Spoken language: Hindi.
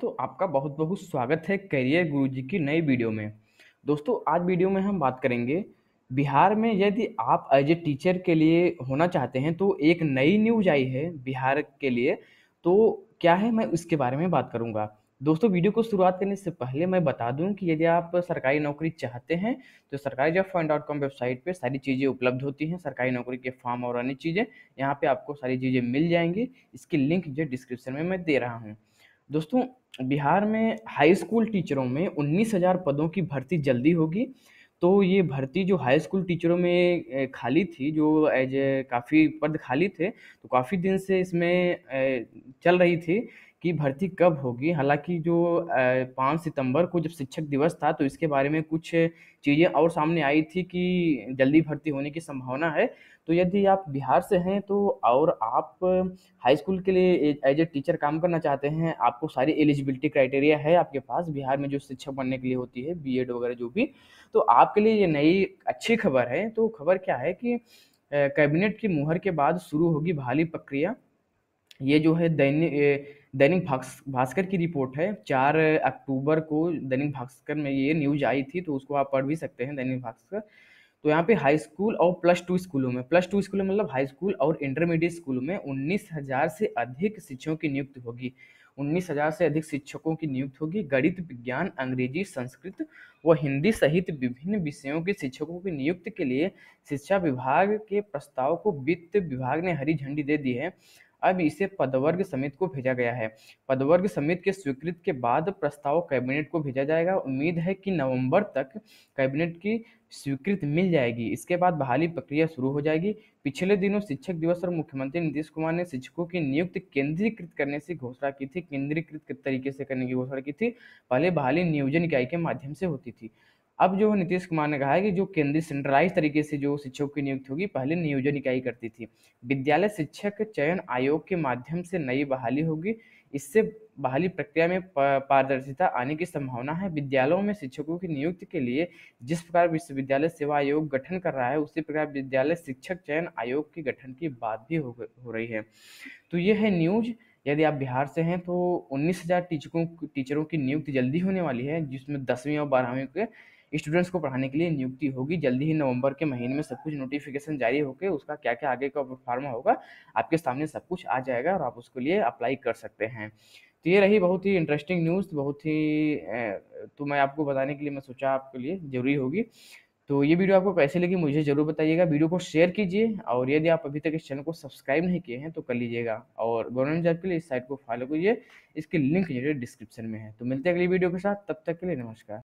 दोस्तों आपका बहुत बहुत स्वागत है करियर गुरु जी की नई वीडियो में दोस्तों आज वीडियो में हम बात करेंगे बिहार में यदि आप एज ए टीचर के लिए होना चाहते हैं तो एक नई न्यूज आई है बिहार के लिए तो क्या है मैं उसके बारे में बात करूंगा दोस्तों वीडियो को शुरुआत करने से पहले मैं बता दूं कि यदि आप सरकारी नौकरी चाहते हैं तो सरकारी job fund dot com website पर सारी चीज़ें उपलब्ध होती हैं सरकारी नौकरी के फॉर्म और अन्य चीज़ें यहाँ पे आपको सारी चीज़ें मिल जाएंगी इसकी लिंक जो डिस्क्रिप्शन में मैं दे रहा हूँ दोस्तों बिहार में हाई स्कूल टीचरों में 19,000 पदों की भर्ती जल्दी होगी तो ये भर्ती जो हाई स्कूल टीचरों में खाली थी जो एज काफ़ी पद खाली थे तो काफ़ी दिन से इसमें चल रही थी कि भर्ती कब होगी हालांकि जो पाँच सितंबर को जब शिक्षक दिवस था तो इसके बारे में कुछ चीज़ें और सामने आई थी कि जल्दी भर्ती होने की संभावना है तो यदि आप बिहार से हैं तो और आप हाई स्कूल के लिए एज ए टीचर काम करना चाहते हैं आपको सारी एलिजिबिलिटी क्राइटेरिया है आपके पास बिहार में जो शिक्षक बनने के लिए होती है बी वगैरह जो भी तो आपके लिए ये नई अच्छी खबर है तो खबर क्या है कि कैबिनेट की मुहर के बाद शुरू होगी बहाली प्रक्रिया ये जो है दैनिक दैनिक भास्कर की रिपोर्ट है चार अक्टूबर को दैनिक भास्कर में ये न्यूज आई थी तो उसको आप पढ़ भी सकते हैं दैनिक भास्कर तो यहाँ पे हाई स्कूल और प्लस टू स्कूलों में प्लस टू स्कूलों मतलब हाई स्कूल और इंटरमीडिएट स्कूलों में उन्नीस हजार से अधिक शिक्षकों की नियुक्ति होगी उन्नीस हजार से अधिक शिक्षकों की नियुक्ति होगी गणित विज्ञान अंग्रेजी संस्कृत व हिंदी सहित विभिन्न विषयों के शिक्षकों की नियुक्ति के लिए शिक्षा विभाग के प्रस्ताव को वित्त विभाग ने हरी झंडी दे दी है अब इसे पदवर्ग समिति को भेजा गया है पदवर्ग समिति के स्वीकृत के बाद प्रस्ताव कैबिनेट को भेजा जाएगा उम्मीद है कि नवंबर तक कैबिनेट की स्वीकृत मिल जाएगी इसके बाद बहाली प्रक्रिया शुरू हो जाएगी पिछले दिनों शिक्षक दिवस पर मुख्यमंत्री नीतीश कुमार ने शिक्षकों की नियुक्ति केंद्रीकृत करने से घोषणा की थी केंद्रीकृत तरीके से करने की घोषणा की थी पहले बहाली नियोजन इकाई के माध्यम से होती थी अब जो नीतीश कुमार ने कहा है कि जो केंद्रीय सेंट्रलाइज तरीके से जो शिक्षकों की नियुक्ति होगी पहले नियोजन इकाई करती थी विद्यालय शिक्षक चयन आयोग के माध्यम से नई बहाली होगी इससे बहाली प्रक्रिया में पारदर्शिता आने की संभावना है विद्यालयों में शिक्षकों की नियुक्ति के लिए जिस प्रकार विश्वविद्यालय सेवा आयोग गठन कर रहा है उसी प्रकार विद्यालय शिक्षक चयन आयोग के गठन की बात भी हो, हो रही है तो ये है न्यूज़ यदि आप बिहार से हैं तो उन्नीस हज़ार टीचरों टीचरों की नियुक्ति जल्दी होने वाली है जिसमें दसवीं और बारहवीं के स्टूडेंट्स को पढ़ाने के लिए नियुक्ति होगी जल्दी ही नवंबर के महीने में सब कुछ नोटिफिकेशन जारी होकर उसका क्या क्या आगे का फार्मा होगा आपके सामने सब कुछ आ जाएगा और आप उसके लिए अप्लाई कर सकते हैं तो ये रही बहुत ही इंटरेस्टिंग न्यूज़ बहुत ही तो मैं आपको बताने के लिए मैं सोचा आपके लिए ज़रूरी होगी तो ये वीडियो आपको कैसे लगी मुझे ज़रूर बताइएगा वीडियो को शेयर कीजिए और यदि आप अभी तक इस चैनल को सब्सक्राइब नहीं किए हैं तो कर लीजिएगा और गवर्नमेंट जॉब के लिए इस साइट को फॉलो कीजिए इसकी लिंक जो डिस्क्रिप्शन में है तो मिलते हैं अगली वीडियो के साथ तब तक के लिए नमस्कार